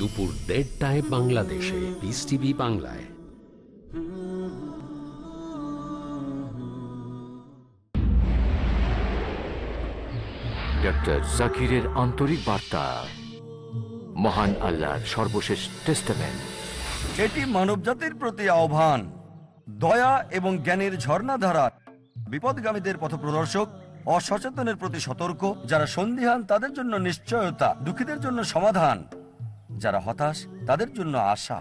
দুপুর দেড়টায় বাংলাদেশে বিস টিভি বাংলায় ডক্টর জাকিরের আন্তরিক বার্তা মহান আল্লাহর সর্বশেষ টেস্টামেন্ট এটি মানবজাতির প্রতি আহ্বান দয়া এবং জ্ঞানের ঝর্ণাধারা বিপদগামীদের পথ প্রদর্শক অসচেতনের প্রতি সতর্ক যারা সন্ধিহান তাদের জন্য নিশ্চয়তা দুঃখীদের জন্য সমাধান যারা হতাশ তাদের জন্য আশা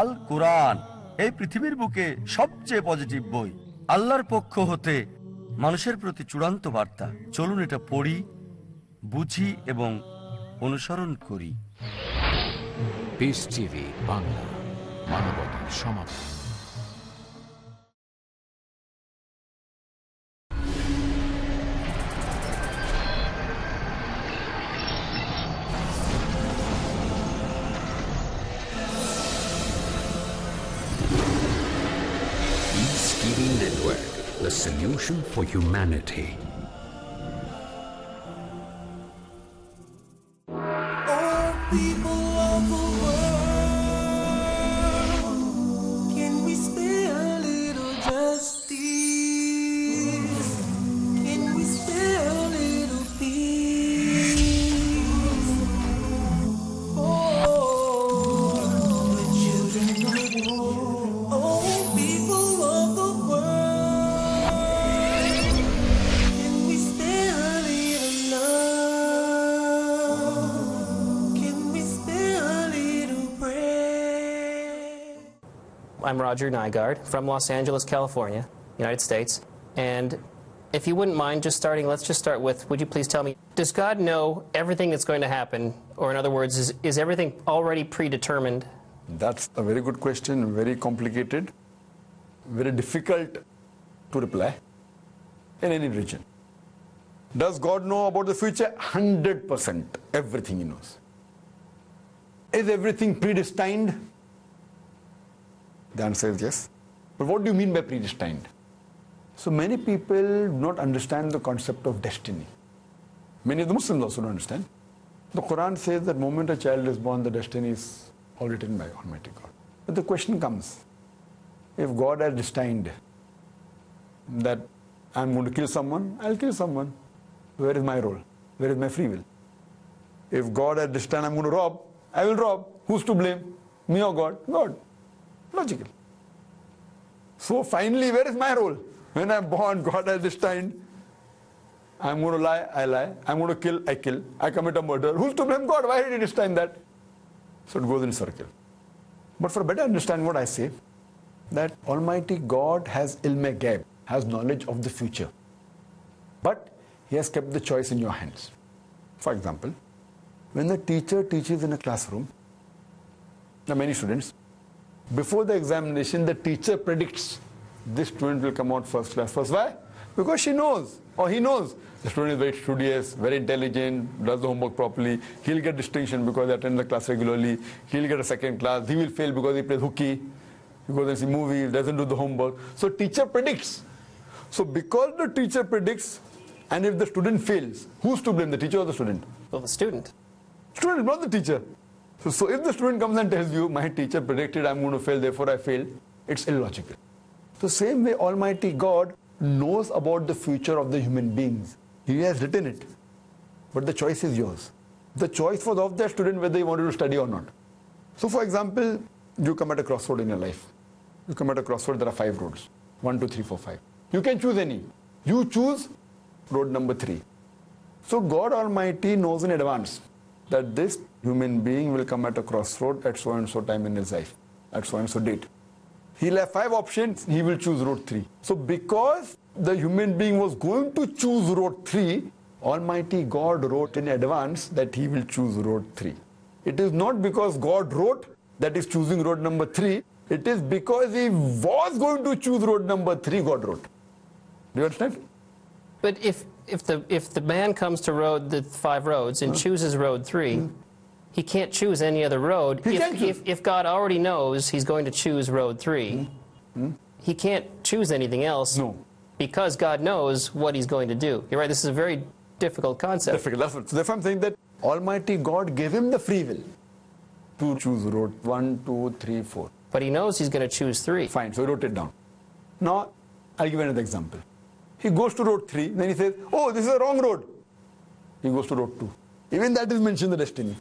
আল কোরআন এই পৃথিবীর বুকে সবচেয়ে পজিটিভ বই আল্লাহর পক্ষ হতে মানুষের প্রতি চূড়ান্ত বার্তা চলুন এটা পড়ি বুঝি এবং অনুসরণ করি বাংলা মানবতার সমাধান solution for humanity. Roger Nygaard from Los Angeles, California, United States. And if you wouldn't mind just starting, let's just start with would you please tell me, does God know everything that's going to happen? Or, in other words, is, is everything already predetermined? That's a very good question, very complicated, very difficult to reply in any region, Does God know about the future? 100%. Everything He knows. Is everything predestined? The answer is yes. But what do you mean by predestined? So many people do not understand the concept of destiny. Many of the Muslims also don't understand. The Quran says that moment a child is born, the destiny is all written by Almighty God. But the question comes, if God has destined that I'm going to kill someone, I'll kill someone. Where is my role? Where is my free will? If God has destined I'm going to rob, I will rob. Who's to blame? Me or God? God. Logical. So finally, where is my role? When I'm born, God has destined. I'm going to lie, I lie. I'm going to kill, I kill. I commit a murder. Who's to blame God? Why did he destine that? So it goes in a circle. But for better understanding what I say, that Almighty God has ilm-e-gab, has knowledge of the future. But he has kept the choice in your hands. For example, when the teacher teaches in a classroom, there are many students, before the examination, the teacher predicts this student will come out first class. First, why? Because she knows or he knows the student is very studious, very intelligent, does the homework properly. He'll get distinction because he attends the class regularly. He'll get a second class. He will fail because he plays hooky, he sees movies, doesn't do the homework. So teacher predicts. So because the teacher predicts, and if the student fails, who's to blame, the teacher or the student? Well, the student. Student, not the teacher. So, so if the student comes and tells you, my teacher predicted I'm going to fail, therefore I failed, it's illogical. The same way Almighty God knows about the future of the human beings. He has written it. But the choice is yours. The choice was of that student whether he wanted to study or not. So for example, you come at a crossroad in your life. You come at a crossroad, there are five roads. One, two, three, four, five. You can choose any. You choose road number three. So God Almighty knows in advance that this human being will come at a crossroad at so and so time in his life, at so and so date. He'll have five options, he will choose road three. So, because the human being was going to choose road three, Almighty God wrote in advance that he will choose road three. It is not because God wrote that he's choosing road number three, it is because he was going to choose road number three, God wrote. Do you understand? But if if the if the man comes to road the five roads and chooses road three, hmm. he can't choose any other road. He if, if if God already knows he's going to choose road three, hmm. Hmm. he can't choose anything else. No. Because God knows what he's going to do. You're right. This is a very difficult concept. Difficult. So Therefore, I'm saying that Almighty God gave him the free will to choose road one, two, three, four. But he knows he's going to choose three. Fine, so he wrote it down. Now, I'll give another example. He goes to road 3, then he says, Oh, this is the wrong road. He goes to road 2. Even that is mentioned in the destiny.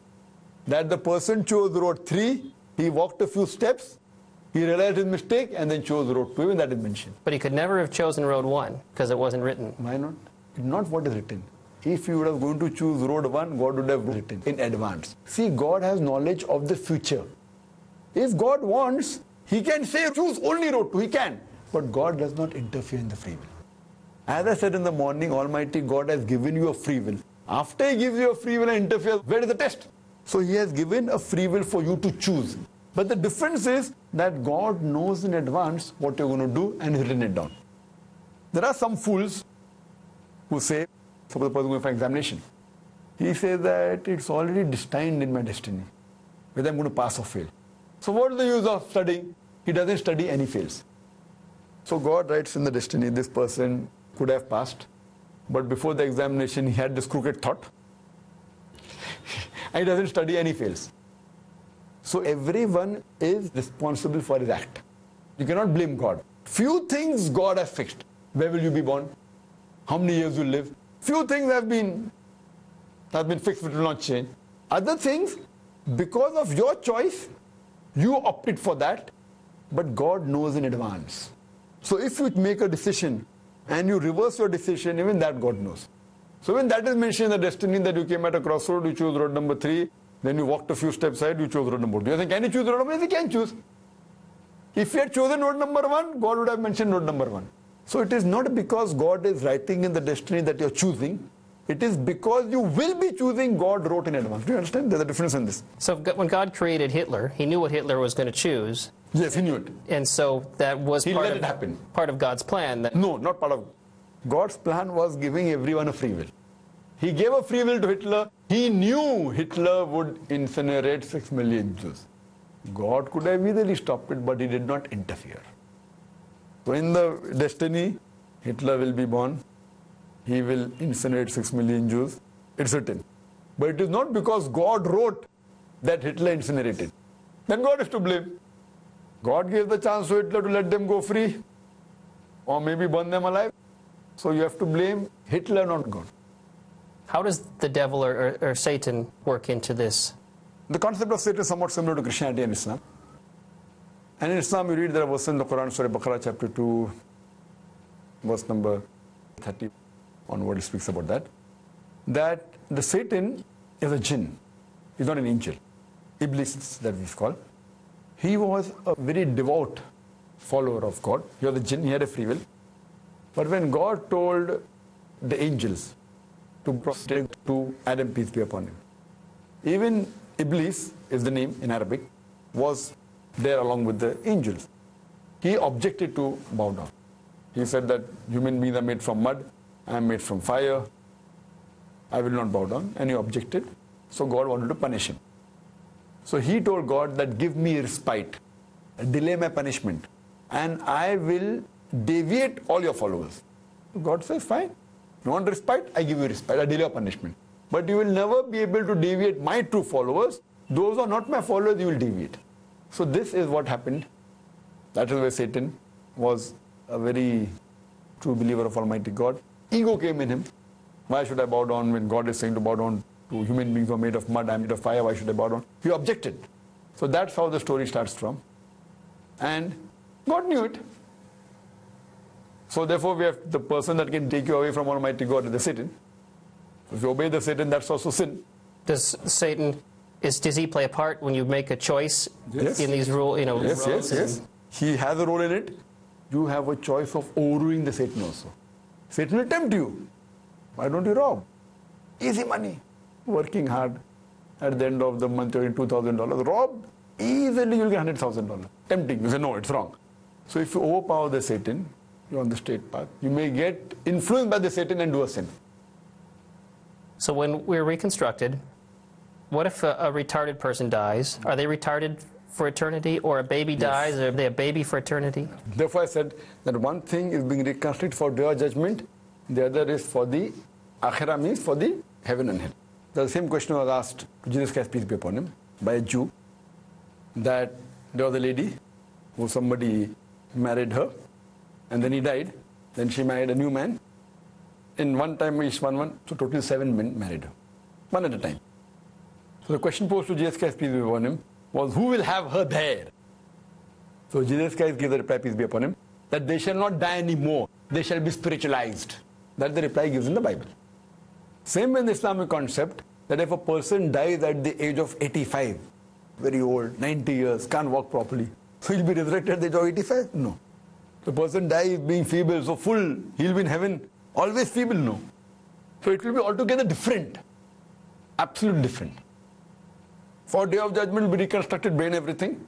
That the person chose road 3, he walked a few steps, he realized his mistake, and then chose road 2. Even that is mentioned. But he could never have chosen road 1 because it wasn't written. Why not? Not what is written. If you would have going to choose road 1, God would have written in advance. See, God has knowledge of the future. If God wants, he can say, choose only road 2. He can. But God does not interfere in the free will. As I said in the morning, Almighty God has given you a free will. After He gives you a free will and interferes, where is the test? So He has given a free will for you to choose. But the difference is that God knows in advance what you're going to do and He's written it down. There are some fools who say, suppose the person going for examination, he says that it's already destined in my destiny, whether I'm going to pass or fail. So what is the use of studying? He doesn't study and he fails. So God writes in the destiny, this person could have passed. But before the examination, he had this crooked thought. and he doesn't study and he fails. So everyone is responsible for his act. You cannot blame God. Few things God has fixed. Where will you be born? How many years you live? Few things have been have been fixed, which will not change. Other things, because of your choice, you opted for that, but God knows in advance. So if you make a decision and you reverse your decision, even that God knows. So when that is mentioned in the destiny that you came at a crossroad, you chose road number three, then you walked a few steps side, you chose road number two. You think, can you choose road number one? you can choose. If you had chosen road number one, God would have mentioned road number one. So it is not because God is writing in the destiny that you're choosing. It is because you will be choosing God wrote in advance. Do you understand? There's a difference in this. So when God created Hitler, he knew what Hitler was going to choose, Yes, he knew it. And so that was he part, let of, it happen. part of God's plan. That no, not part of God's plan was giving everyone a free will. He gave a free will to Hitler. He knew Hitler would incinerate 6 million Jews. God could have easily stopped it, but he did not interfere. So in the destiny, Hitler will be born. He will incinerate 6 million Jews. It's written. But it is not because God wrote that Hitler incinerated. Then God is to blame. God gave the chance to Hitler to let them go free or maybe burn them alive. So you have to blame Hitler, not God. How does the devil or, or, or Satan work into this? The concept of Satan is somewhat similar to Christianity and Islam. And in Islam, you read there was in the Quran, Surah Baqarah, chapter 2, verse number 30 onward, it speaks about that. That the Satan is a jinn, he's not an angel. Iblis, that we call. He was a very devout follower of God. He was a jinn, he had a free will. But when God told the angels to prostrate to Adam, peace be upon him, even Iblis is the name in Arabic, was there along with the angels. He objected to bow down. He said that human beings are made from mud, I am made from fire, I will not bow down. And he objected. So God wanted to punish him. So he told God that give me respite, delay my punishment, and I will deviate all your followers. God says, fine. You want respite? I give you respite. I delay your punishment. But you will never be able to deviate my true followers. Those who are not my followers, you will deviate. So this is what happened. That is where Satan was a very true believer of Almighty God. Ego came in him. Why should I bow down when God is saying to bow down human beings who are made of mud, I'm made of fire, why should I bow down? He objected. So that's how the story starts from. And God knew it. So therefore, we have the person that can take you away from Almighty God, the Satan. If you obey the Satan, that's also sin. Does Satan, is, does he play a part when you make a choice yes. in these rule, you know, yes, Yes, yes, He has a role in it. You have a choice of overruling the Satan also. Satan will tempt you. Why don't you rob? Easy money working hard at the end of the month you're in $2,000. Rob, easily you'll get $100,000. Tempting. You say, no, it's wrong. So if you overpower the Satan, you're on the straight path. You may get influenced by the Satan and do a sin. So when we're reconstructed, what if a, a retarded person dies? Are they retarded for eternity or a baby yes. dies or are they a baby for eternity? Therefore I said that one thing is being reconstructed for day judgment, the other is for the akhirah means for the heaven and hell. The same question was asked to Jesus Christ, peace be upon him, by a Jew that there was a lady who somebody married her and then he died. Then she married a new man. In one time, each one, one, so total seven men married her, one at a time. So the question posed to Jesus Christ, peace be upon him, was who will have her there? So Jesus Christ gave the reply, peace be upon him, that they shall not die anymore, they shall be spiritualized. That's the reply gives in the Bible. Same in the Islamic concept that if a person dies at the age of 85, very old, 90 years, can't walk properly, so he'll be resurrected at the age of 85? No. The person dies being feeble, so full, he'll be in heaven, always feeble? No. So it will be altogether different, absolute different. For day of judgment we be reconstructed brain, everything.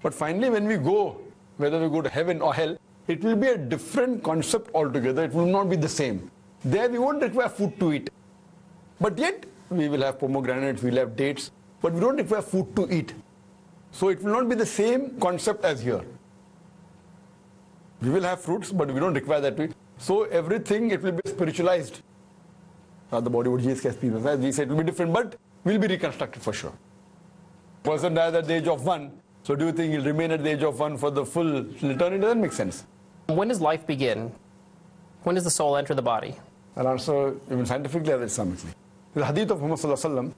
But finally, when we go, whether we go to heaven or hell, it will be a different concept altogether. It will not be the same. There we won't require food to eat. But yet, we will have pomegranates, we'll have dates, but we don't require food to eat. So it will not be the same concept as here. We will have fruits, but we don't require that. So everything, it will be spiritualized. the body would just experience. As we said, it will be different, but will be reconstructed for sure. Person dies at the age of one, so do you think he'll remain at the age of one for the full eternity? Doesn't make sense. When does life begin? When does the soul enter the body? And also, even scientifically, there is some. The hadith of Muhammad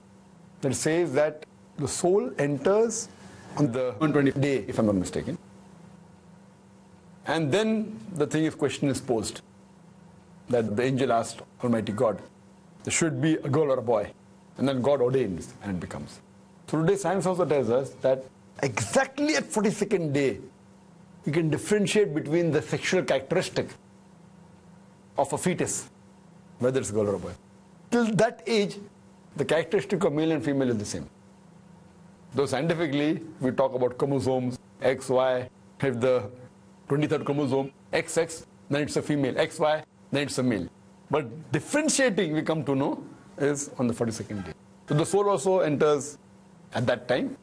that says that the soul enters on the 120th day, if I'm not mistaken. And then the thing of question is posed that the angel asked Almighty God, there should be a girl or a boy. And then God ordains and it becomes. So today science also tells us that exactly at 42nd day, you can differentiate between the sexual characteristic of a fetus, whether it's a girl or a boy till that age, the characteristic of male and female is the same. Though scientifically, we talk about chromosomes, XY, if the 23rd chromosome, XX, then it's a female, XY, then it's a male. But differentiating, we come to know, is on the 42nd day. So the soul also enters at that time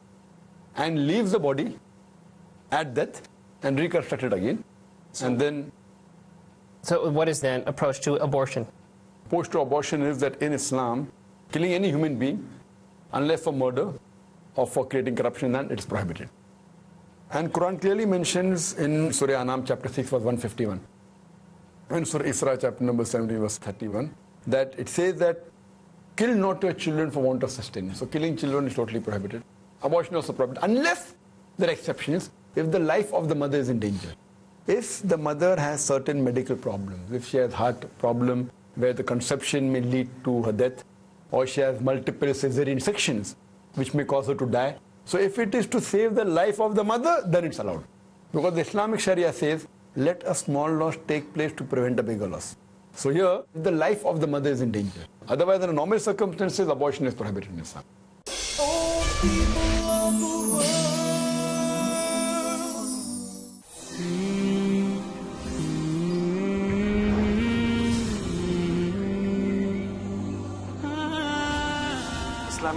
and leaves the body at death and reconstructed again. So, and then. So, what is then approach to abortion? opposed to abortion is that in Islam, killing any human being, unless for murder or for creating corruption, then it's prohibited. And Quran clearly mentions in Surah Anam chapter 6 verse 151 and Surah Isra chapter number 70 verse 31 that it says that kill not your children for want of sustenance. So killing children is totally prohibited. Abortion is also prohibited unless there are exceptions if the life of the mother is in danger. If the mother has certain medical problems, if she has heart problem, where the conception may lead to her death, or she has multiple cesarean sections, which may cause her to die. So if it is to save the life of the mother, then it's allowed. Because the Islamic Sharia says, let a small loss take place to prevent a bigger loss. So here, the life of the mother is in danger. Otherwise, in normal circumstances, abortion is prohibited in Islam. Oh,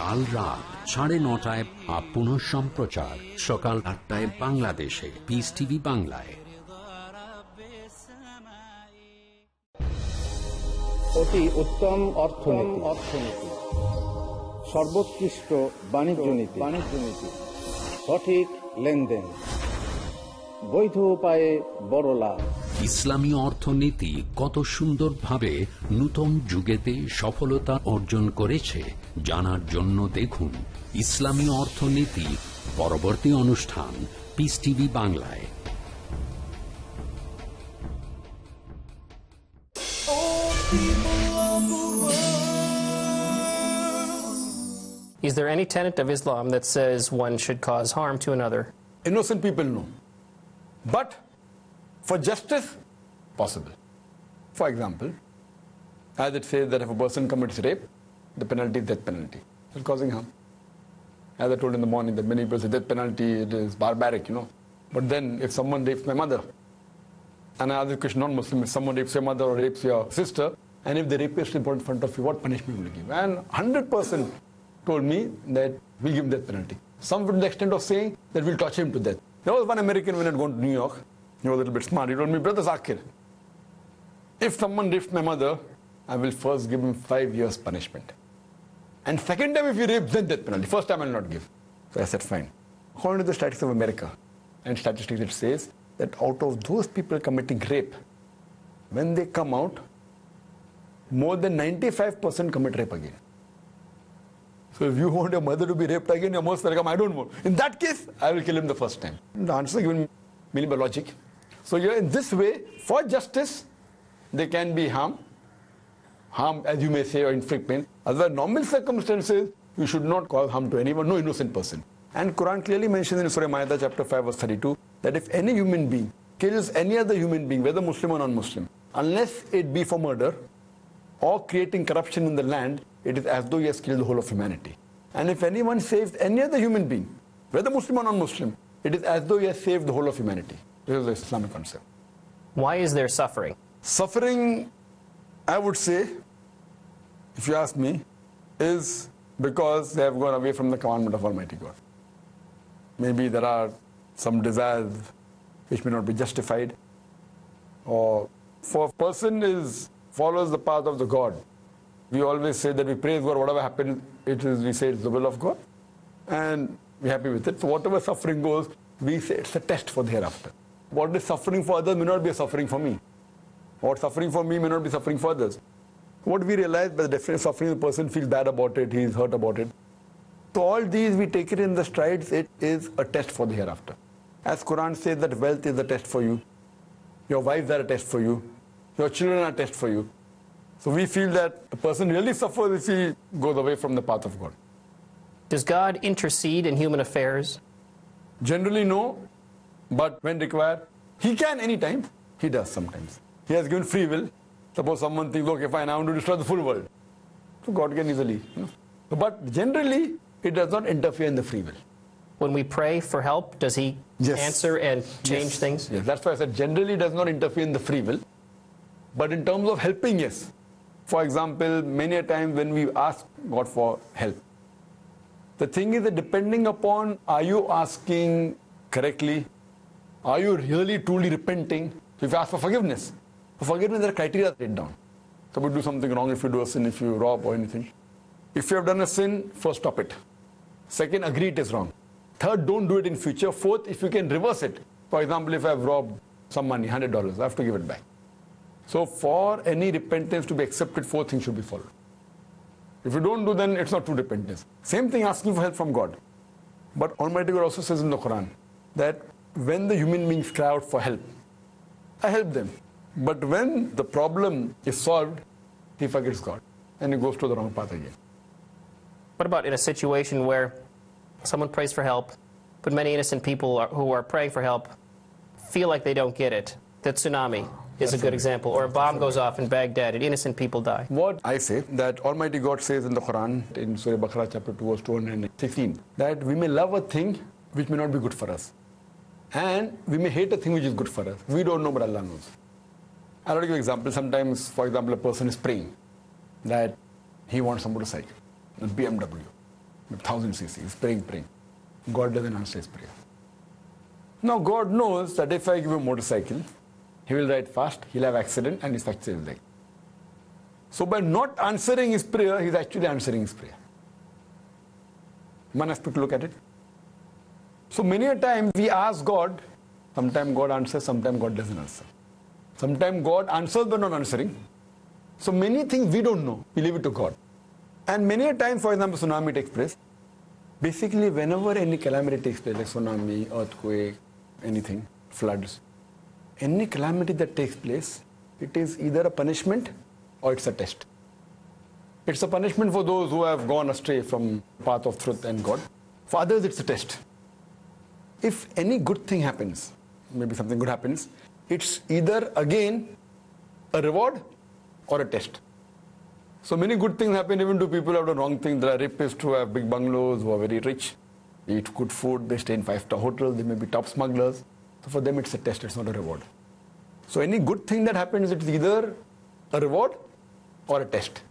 কাল রাত সাড়ে নটায় আর সম্প্রচার সকাল আটটায় বাংলাদেশে piece TV বাংলায় অতি উত্তম অর্থনীতি অর্থনীতি সর্বোৎকৃষ্ট বাণিজ্য নীতি বাণিজ্য নীতি সঠিক লেনদেন বৈধ উপায়ে বড় লাভ ইসলামী অর্থনীতি কত সুন্দরভাবে নতুন যুগেতে সফলতা অর্জন করেছে জানার জন্য দেখুন ইসলামী অর্থনীতি পরবর্তী অনুষ্ঠান পিস টিভি বাংলায় Is there any tenet of Islam that says one should cause harm to another? Innocent people, no. But for justice, possible. For example, as it says that if a person commits rape, the penalty death penalty. It's causing harm. As I told in the morning that many people say death penalty, it is barbaric, you know. But then if someone rapes my mother, and I ask the question, non-Muslim, if someone rapes your mother or rapes your sister, and if they rape your report in front of you, what punishment will you give? And 100% told me that we give death penalty. Some to the extent of saying that we'll torture him to death. There was one American when I'd gone to New York. He was a little bit smart. He told me, Brother Zakir, if someone rapes my mother, I will first give him five years punishment. And second time, if you rape, then death penalty. First time, I'll not give. So I said, fine. According to the statistics of America and statistics, it says that out of those people committing rape, when they come out, more than 95% commit rape again. So if you want your mother to be raped again, you're most welcome. I don't want. In that case, I will kill him the first time. The answer given merely by logic. So in this way, for justice, they can be harmed harm, as you may say, or inflict pain. Other normal circumstances, you should not cause harm to anyone, no innocent person. And Quran clearly mentions in Surah Maida chapter 5 verse 32 that if any human being kills any other human being, whether Muslim or non-Muslim, unless it be for murder or creating corruption in the land, it is as though he has killed the whole of humanity. And if anyone saves any other human being, whether Muslim or non-Muslim, it is as though he has saved the whole of humanity. This is the Islamic concept. Why is there suffering? Suffering I would say, if you ask me, is because they have gone away from the commandment of Almighty God. Maybe there are some desires which may not be justified. Or for a person is follows the path of the God. We always say that we praise God, whatever happens, it is we say it's the will of God. And we're happy with it. So whatever suffering goes, we say it's a test for the hereafter. What is suffering for others may not be a suffering for me. What suffering for me may not be suffering for others. What we realize by the definition suffering, the person feels bad about it, he is hurt about it. So all these we take it in the strides, it is a test for the hereafter. As Quran says that wealth is a test for you. Your wives are a test for you. Your children are a test for you. So we feel that a person really suffers if he goes away from the path of God. Does God intercede in human affairs? Generally, no. But when required, he can anytime. He does sometimes. He has given free will. Suppose someone thinks, okay, fine, I want to destroy the full world. So God can easily. You know. But generally, it does not interfere in the free will. When we pray for help, does He yes. answer and change yes. things? Yes, that's why I said generally does not interfere in the free will. But in terms of helping, yes. For example, many a time when we ask God for help, the thing is that depending upon are you asking correctly, are you really truly repenting? So if you ask for forgiveness, forget me. there are criteria laid down. So, we do something wrong if you do a sin, if you rob or anything. If you have done a sin, first stop it. Second, agree it is wrong. Third, don't do it in future. Fourth, if you can reverse it. For example, if I have robbed some money, $100, I have to give it back. So for any repentance to be accepted, four things should be followed. If you don't do, then it's not true repentance. Same thing asking for help from God. But Almighty God also says in the Quran that when the human beings cry out for help, I help them. But when the problem is solved, he forgets God and he goes to the wrong path again. What about in a situation where someone prays for help, but many innocent people are, who are praying for help feel like they don't get it? That tsunami is a good example. Or a bomb goes off in Baghdad and innocent people die. What I say that Almighty God says in the Quran, in Surah Baqarah chapter 2 verse 216, that we may love a thing which may not be good for us. And we may hate a thing which is good for us. We don't know, but Allah knows. I'll give you an example. Sometimes, for example, a person is praying that he wants a motorcycle, a BMW, a 1000 cc. He's praying, praying. God doesn't answer his prayer. Now, God knows that if I give him a motorcycle, he will ride fast, he'll have accident, and his fracture will die. So by not answering his prayer, he's actually answering his prayer. One aspect to look at it. So many a time we ask God, sometimes God answers, sometimes God doesn't answer. Sometimes God answers but not answering. So many things we don't know. We leave it to God. And many a time, for example, tsunami takes place. Basically, whenever any calamity takes place, like tsunami, earthquake, anything, floods, any calamity that takes place, it is either a punishment or it's a test. It's a punishment for those who have gone astray from path of truth and God. For others, it's a test. If any good thing happens, maybe something good happens, it's either again a reward or a test. So many good things happen even to people who have done wrong things. There are rapists who have big bungalows, who are very rich, eat good food, they stay in five-star hotels, they may be top smugglers. So for them it's a test, it's not a reward. So any good thing that happens, it's either a reward or a test.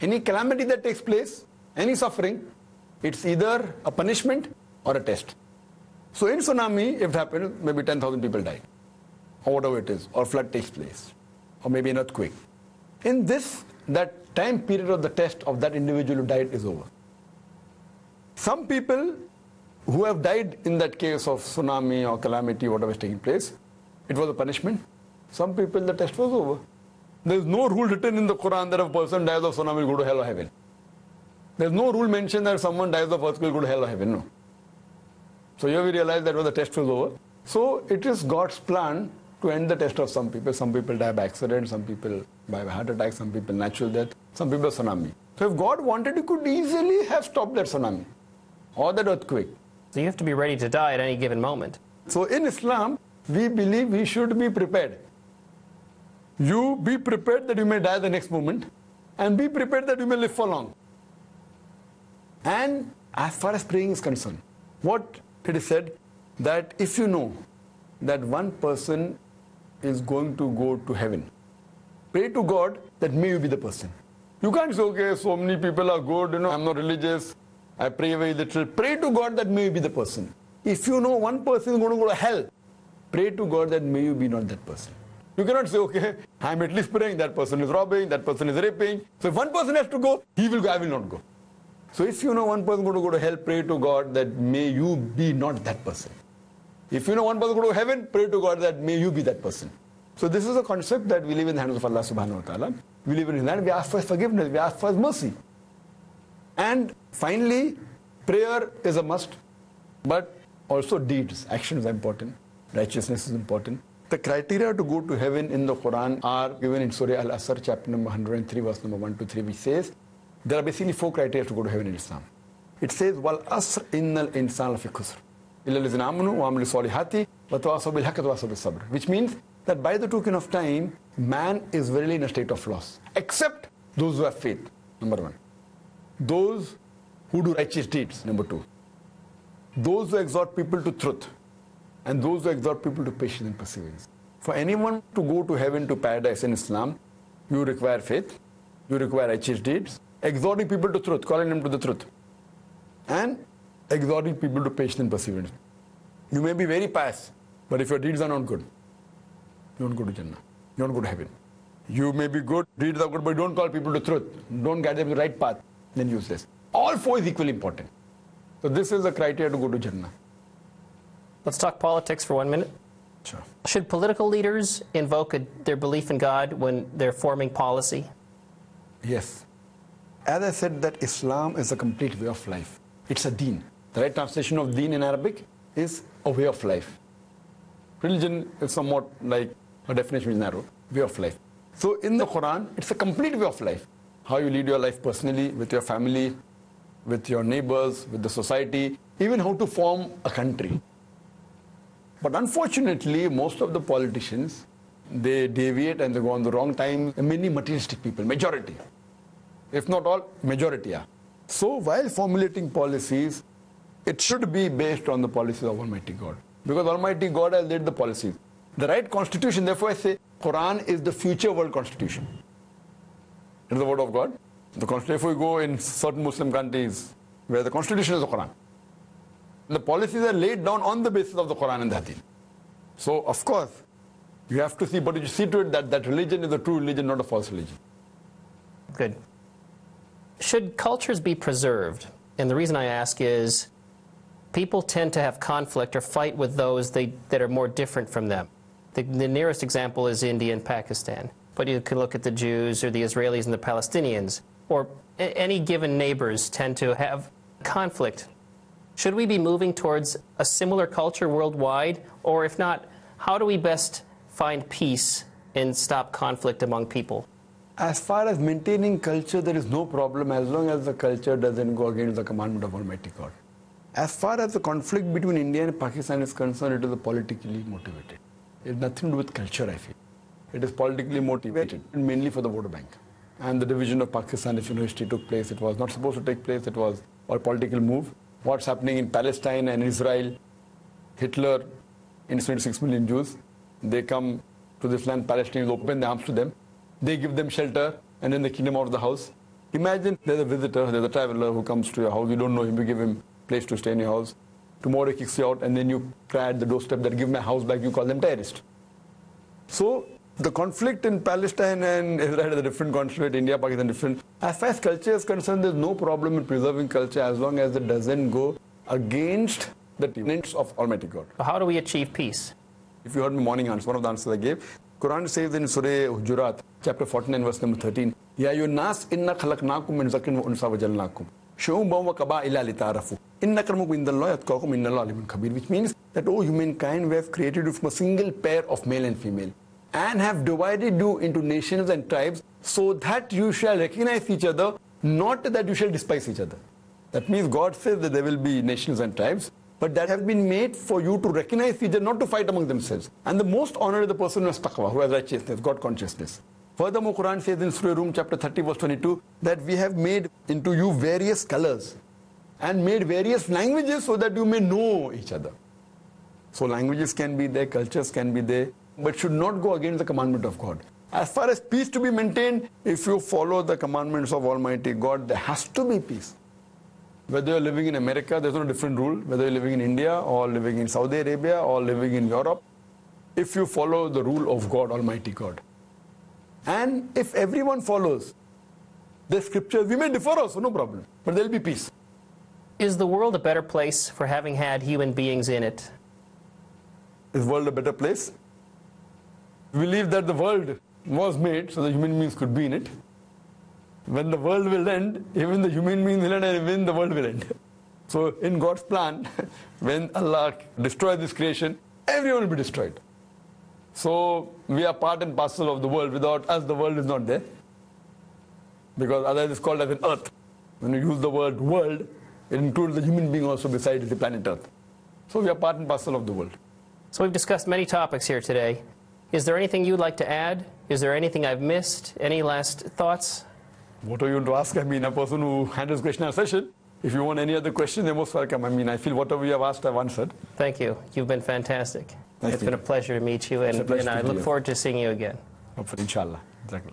Any calamity that takes place, any suffering, it's either a punishment or a test. So in tsunami, if it happened, maybe 10,000 people died or whatever it is, or flood takes place, or maybe an earthquake. In this, that time period of the test of that individual who died is over. Some people who have died in that case of tsunami or calamity, whatever is taking place, it was a punishment. Some people, the test was over. There is no rule written in the Quran that if a person dies of tsunami, will go to hell or heaven. There is no rule mentioned that if someone dies of earthquake, will go to hell or heaven. No. So here we realize that when the test was over. So it is God's plan to end the test of some people. Some people die by accident, some people by heart attack, some people natural death, some people tsunami. So if God wanted, He could easily have stopped that tsunami or that earthquake. So you have to be ready to die at any given moment. So in Islam, we believe we should be prepared. You be prepared that you may die the next moment, and be prepared that you may live for long. And as far as praying is concerned, what it is said that if you know that one person is going to go to heaven. Pray to God that may you be the person. You can't say, okay, so many people are good, you know, I'm not religious, I pray very little. Pray to God that may you be the person. If you know one person is going to go to hell, pray to God that may you be not that person. You cannot say, okay, I'm at least praying, that person is robbing, that person is raping. So if one person has to go, he will go, I will not go. So if you know one person going to go to hell, pray to God that may you be not that person. If you know one person go to heaven, pray to God that may you be that person. So this is a concept that we live in the hands of Allah subhanahu wa ta'ala. We live in His hand, we ask for His forgiveness, we ask for His mercy. And finally, prayer is a must, but also deeds, actions are important, righteousness is important. The criteria to go to heaven in the Quran are given in Surah Al Asr, chapter number 103, verse number 1 to 3, which says there are basically four criteria to go to heaven in Islam. It says, Wal Asr innal insan al which means that by the token of time, man is verily in a state of loss. Except those who have faith, number one. Those who do righteous deeds, number two. Those who exhort people to truth. And those who exhort people to patience and perseverance. For anyone to go to heaven, to paradise in Islam, you require faith, you require righteous deeds, exhorting people to truth, calling them to the truth. And exhorting people to patience and perseverance. You may be very pious, but if your deeds are not good, you won't go to Jannah. You won't go to heaven. You may be good, deeds are good, but don't call people to truth. Don't guide them to the right path. Then useless. All four is equally important. So this is the criteria to go to Jannah. Let's talk politics for one minute. Sure. Should political leaders invoke a, their belief in God when they're forming policy? Yes. As I said, that Islam is a complete way of life. It's a deen. The right translation of deen in Arabic is a way of life. Religion is somewhat like a definition is narrow, way of life. So in the Quran, it's a complete way of life. How you lead your life personally, with your family, with your neighbors, with the society, even how to form a country. But unfortunately, most of the politicians, they deviate and they go on the wrong time. Many materialistic people, majority, if not all, majority are. So while formulating policies, it should be based on the policies of Almighty God. Because Almighty God has laid the policies. The right constitution, therefore I say, Quran is the future world constitution. It is the word of God. The constitution, if we go in certain Muslim countries where the constitution is the Quran, the policies are laid down on the basis of the Quran and the Hadith. So, of course, you have to see, but you see to it that that religion is a true religion, not a false religion. Good. Should cultures be preserved? And the reason I ask is people tend to have conflict or fight with those they, that are more different from them. The, the, nearest example is India and Pakistan. But you can look at the Jews or the Israelis and the Palestinians, or any given neighbors tend to have conflict. Should we be moving towards a similar culture worldwide? Or if not, how do we best find peace and stop conflict among people? As far as maintaining culture, there is no problem as long as the culture doesn't go against the commandment of Almighty God. As far as the conflict between India and Pakistan is concerned, it is politically motivated. It has nothing to do with culture, I feel. It is politically motivated, mainly for the voter bank. And the division of Pakistan, if you know history, took place. It was not supposed to take place. It was a political move. What's happening in Palestine and Israel, Hitler enslaved 6 million Jews. They come to this land, Palestine open, the arms to them. They give them shelter and then they kick them out of the house. Imagine there's a visitor, there's a traveler who comes to your house, you don't know him, you give him place to stay in your house. Tomorrow kicks you out and then you cry at the doorstep that give my house back, you call them terrorists. So the conflict in Palestine and Israel is a different conflict, India, Pakistan different. As far as culture is concerned, there's no problem in preserving culture as long as it doesn't go against the tenets of Almighty God. But how do we achieve peace? If you heard me morning answer, one of the answers I gave, Quran says in Surah Hujurat, chapter 49, verse number 13, Ya yunas inna khalaqnakum min zakrin wa unsa wa shu'uban wa litarafu. Inna karmakum indallahi atqakum innallahi alimun kabir. Which means that, oh humankind, we have created you from a single pair of male and female and have divided you into nations and tribes so that you shall recognize each other, not that you shall despise each other. That means God says that there will be nations and tribes, but that have been made for you to recognize each other, not to fight among themselves. And the most honored is the person who has taqwa, who has righteousness, God consciousness. Furthermore, Quran says in Surah Rum chapter 30 verse 22 that we have made into you various colors and made various languages so that you may know each other. So languages can be there, cultures can be there, but should not go against the commandment of God. As far as peace to be maintained, if you follow the commandments of Almighty God, there has to be peace. Whether you're living in America, there's no different rule. Whether you're living in India or living in Saudi Arabia or living in Europe, if you follow the rule of God, Almighty God. And if everyone follows the scriptures, we may differ also, no problem, but there'll be peace. Is the world a better place for having had human beings in it? Is world a better place? We believe that the world was made so the human beings could be in it. When the world will end, even the human beings will end and even the world will end. So in God's plan, when Allah destroys this creation, everyone will be destroyed. So we are part and parcel of the world. Without us, the world is not there. Because otherwise it's called as an earth. When you use the word world, it includes the human being also besides the planet earth. So we are part and parcel of the world. So we've discussed many topics here today. Is there anything you'd like to add? Is there anything I've missed? Any last thoughts? What are you going to ask? I mean, a person who handles Krishna session. If you want any other question, they're most welcome. I mean, I feel whatever you have asked, I've answered. Thank you. You've been fantastic it's been a pleasure to meet you, and, and I look forward to seeing you again. Hopefully, inshallah. Exactly.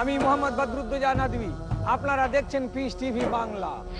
আমি মোহাম্মদ বদরুদ্দোজা নাদবি আপনারা দেখছেন piece TV Bangla